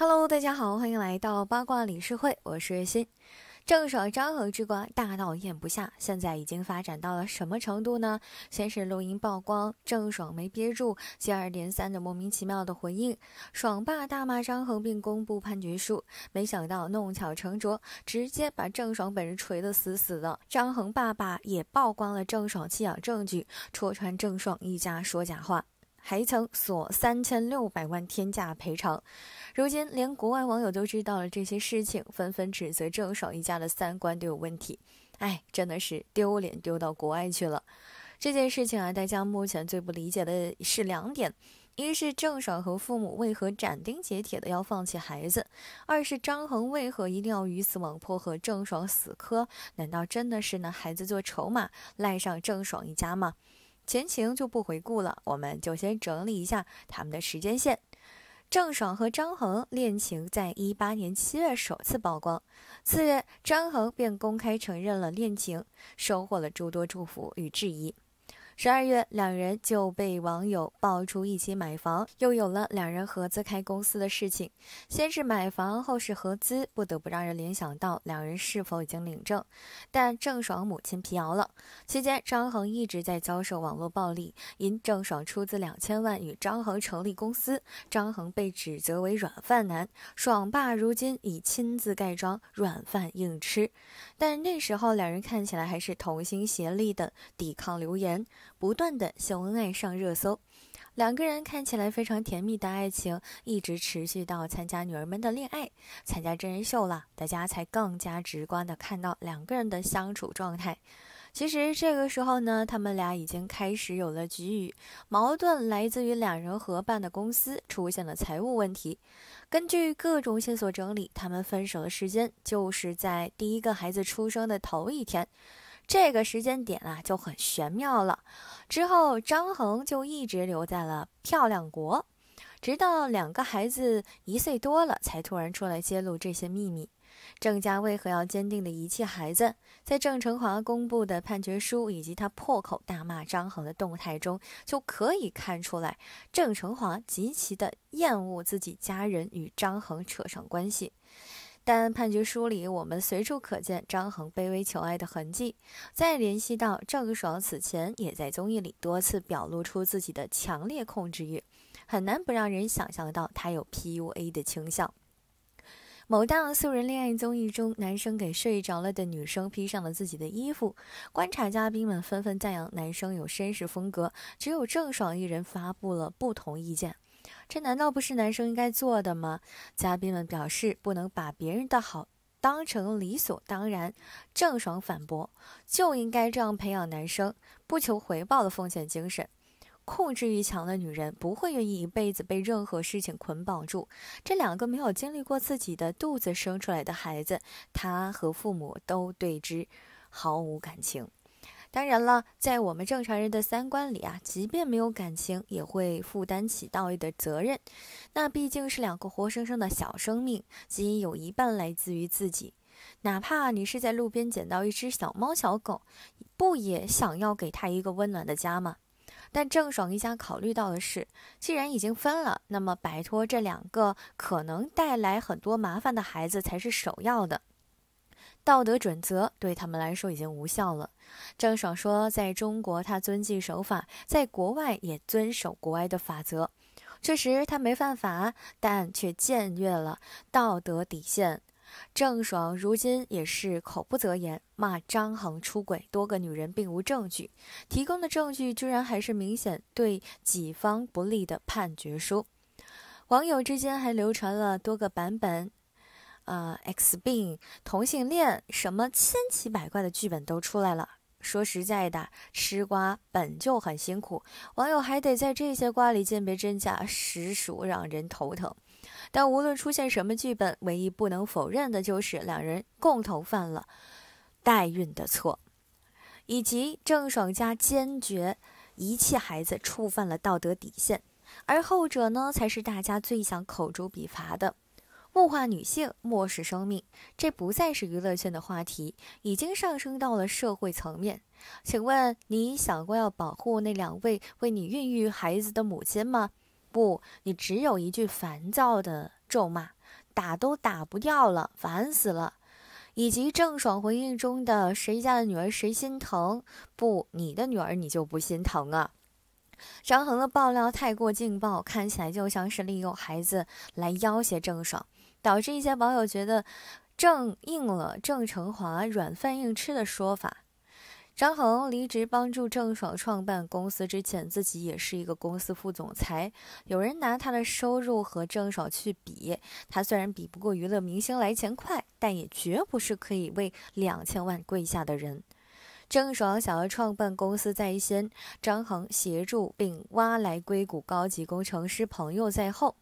Hello，大家好，欢迎来到八卦理事会，我是月心。郑爽张恒之瓜大到咽不下，现在已经发展到了什么程度呢？先是录音曝光，郑爽没憋住，接二连三的莫名其妙的回应。爽爸大骂张恒，并公布判决书，没想到弄巧成拙，直接把郑爽本人锤得死死的。张恒爸爸也曝光了郑爽弃养证据，戳穿郑爽一家说假话。还曾索三千六百万天价赔偿，如今连国外网友都知道了这些事情，纷纷指责郑爽一家的三观都有问题。哎，真的是丢脸丢到国外去了。这件事情啊，大家目前最不理解的是两点：一是郑爽和父母为何斩钉截铁的要放弃孩子；二是张恒为何一定要鱼死网破和郑爽死磕？难道真的是拿孩子做筹码赖上郑爽一家吗？前情就不回顾了，我们就先整理一下他们的时间线。郑爽和张恒恋情在一八年七月首次曝光，次月张恒便公开承认了恋情，收获了诸多祝福与质疑。十二月，两人就被网友爆出一起买房，又有了两人合资开公司的事情。先是买房，后是合资，不得不让人联想到两人是否已经领证。但郑爽母亲辟谣了。期间，张恒一直在遭受网络暴力，因郑爽出资两千万与张恒成立公司，张恒被指责为软饭男。爽爸如今已亲自盖章，软饭硬吃。但那时候，两人看起来还是同心协力的抵抗流言。不断的秀恩爱上热搜，两个人看起来非常甜蜜的爱情，一直持续到参加女儿们的恋爱，参加真人秀了，大家才更加直观的看到两个人的相处状态。其实这个时候呢，他们俩已经开始有了局域，矛盾来自于两人合办的公司出现了财务问题。根据各种线索整理，他们分手的时间就是在第一个孩子出生的头一天。这个时间点啊就很玄妙了。之后张恒就一直留在了漂亮国，直到两个孩子一岁多了，才突然出来揭露这些秘密。郑家为何要坚定的遗弃孩子？在郑成华公布的判决书以及他破口大骂张恒的动态中，就可以看出来，郑成华极其的厌恶自己家人与张恒扯上关系。但判决书里，我们随处可见张恒卑微求爱的痕迹。再联系到郑爽此前也在综艺里多次表露出自己的强烈控制欲，很难不让人想象到他有 PUA 的倾向。某档素人恋爱综艺中，男生给睡着了的女生披上了自己的衣服，观察嘉宾们纷纷赞扬男生有绅士风格，只有郑爽一人发布了不同意见。这难道不是男生应该做的吗？嘉宾们表示不能把别人的好当成理所当然。郑爽反驳，就应该这样培养男生不求回报的奉献精神。控制欲强的女人不会愿意一辈子被任何事情捆绑住。这两个没有经历过自己的肚子生出来的孩子，她和父母都对之毫无感情。当然了，在我们正常人的三观里啊，即便没有感情，也会负担起道义的责任。那毕竟是两个活生生的小生命，基因有一半来自于自己。哪怕你是在路边捡到一只小猫小狗，不也想要给它一个温暖的家吗？但郑爽一家考虑到的是，既然已经分了，那么摆脱这两个可能带来很多麻烦的孩子才是首要的。道德准则对他们来说已经无效了。郑爽说，在中国，他遵纪守法，在国外也遵守国外的法则。确实，他没犯法，但却僭越了道德底线。郑爽如今也是口不择言，骂张恒出轨多个女人，并无证据，提供的证据居然还是明显对己方不利的判决书。网友之间还流传了多个版本。啊，X 病、同性恋，什么千奇百怪的剧本都出来了。说实在的，吃瓜本就很辛苦，网友还得在这些瓜里鉴别真假，实属让人头疼。但无论出现什么剧本，唯一不能否认的就是两人共同犯了代孕的错，以及郑爽家坚决遗弃孩子，触犯了道德底线。而后者呢，才是大家最想口诛笔伐的。物化女性，漠视生命，这不再是娱乐圈的话题，已经上升到了社会层面。请问你想过要保护那两位为你孕育孩子的母亲吗？不，你只有一句烦躁的咒骂，打都打不掉了，烦死了。以及郑爽回应中的“谁家的女儿谁心疼”，不，你的女儿你就不心疼啊？张恒的爆料太过劲爆，看起来就像是利用孩子来要挟郑爽。导致一些网友觉得，正应了郑成华“软饭硬吃”的说法。张恒离职帮助郑爽创办公司之前，自己也是一个公司副总裁。有人拿他的收入和郑爽去比，他虽然比不过娱乐明星来钱快，但也绝不是可以为两千万跪下的人。郑爽想要创办公司在先，张恒协助并挖来硅谷高级工程师朋友在后。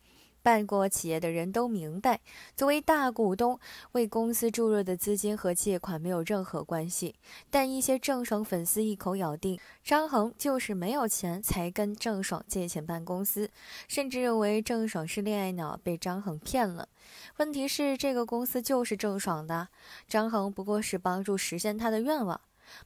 办过企业的人都明白，作为大股东为公司注入的资金和借款没有任何关系。但一些郑爽粉丝一口咬定张恒就是没有钱才跟郑爽借钱办公司，甚至认为郑爽是恋爱脑被张恒骗了。问题是，这个公司就是郑爽的，张恒不过是帮助实现他的愿望。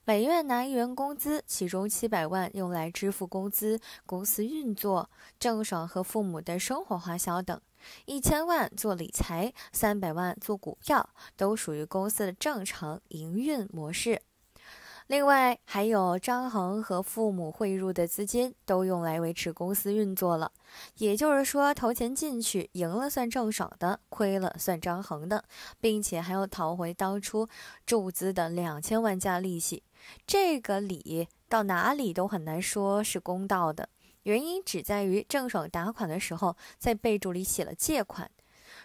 每月拿一元工资，其中七百万用来支付工资、公司运作、郑爽和父母的生活花销等；一千万做理财，三百万做股票，都属于公司的正常营运模式。另外，还有张恒和父母汇入的资金，都用来维持公司运作了。也就是说，投钱进去赢了算郑爽的，亏了算张恒的，并且还要讨回当初注资的两千万加利息。这个理到哪里都很难说是公道的，原因只在于郑爽打款的时候在备注里写了“借款”。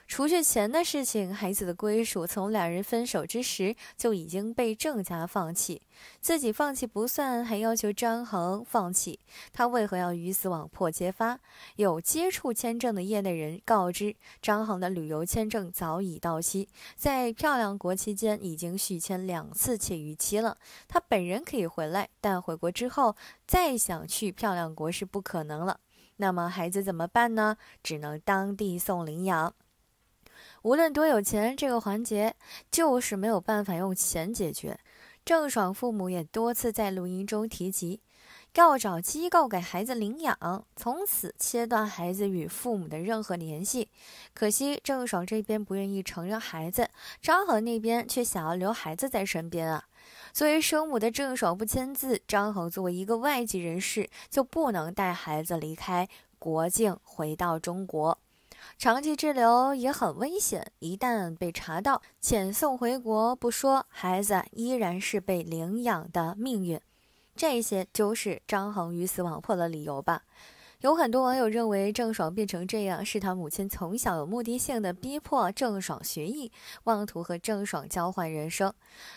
除去钱的事情，孩子的归属从两人分手之时就已经被郑家放弃。自己放弃不算，还要求张恒放弃。他为何要鱼死网破？揭发有接触签证的业内人告知，张恒的旅游签证早已到期，在漂亮国期间已经续签两次且逾期了。他本人可以回来，但回国之后再想去漂亮国是不可能了。那么孩子怎么办呢？只能当地送领养。无论多有钱，这个环节就是没有办法用钱解决。郑爽父母也多次在录音中提及，要找机构给孩子领养，从此切断孩子与父母的任何联系。可惜郑爽这边不愿意承认孩子，张恒那边却想要留孩子在身边啊。作为生母的郑爽不签字，张恒作为一个外籍人士就不能带孩子离开国境，回到中国。长期滞留也很危险，一旦被查到，遣送回国不说，孩子依然是被领养的命运。这些就是张恒鱼死网破的理由吧。有很多网友认为郑爽变成这样是她母亲从小有目的性的逼迫郑爽学艺，妄图和郑爽交换人生。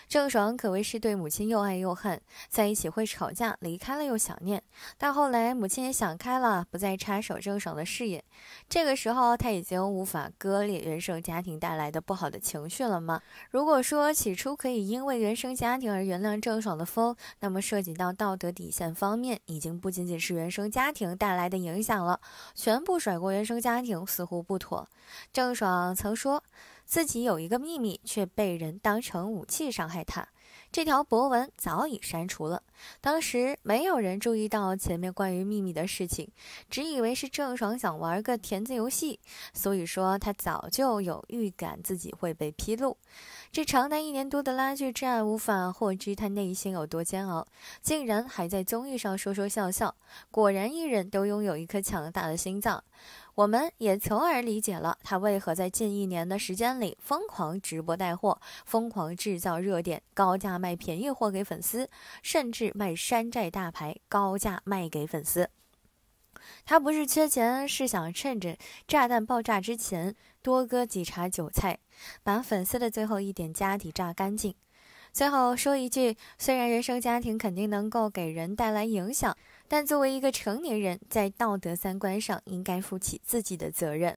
郑爽可谓是对母亲又爱又恨，在一起会吵架，离开了又想念。到后来母亲也想开了，不再插手郑爽的事业。这个时候他已经无法割裂原生家庭带来的不好的情绪了吗？如果说起初可以因为原生家庭而原谅郑爽的疯，那么涉及到道德底线方面，已经不仅仅是原生家庭带来的。影响了，全部甩锅原生家庭似乎不妥。郑爽曾说自己有一个秘密，却被人当成武器伤害她。这条博文早已删除了，当时没有人注意到前面关于秘密的事情，只以为是郑爽想玩个填字游戏。所以说，她早就有预感自己会被披露。这长达一年多的拉锯之战，无法获知他内心有多煎熬，竟然还在综艺上说说笑笑。果然，艺人都拥有一颗强大的心脏。我们也从而理解了他为何在近一年的时间里疯狂直播带货，疯狂制造热点，高价卖便宜货给粉丝，甚至卖山寨大牌，高价卖给粉丝。他不是缺钱，是想趁着炸弹爆炸之前多割几茬韭菜，把粉丝的最后一点家底榨干净。最后说一句：虽然原生家庭肯定能够给人带来影响，但作为一个成年人，在道德三观上应该负起自己的责任。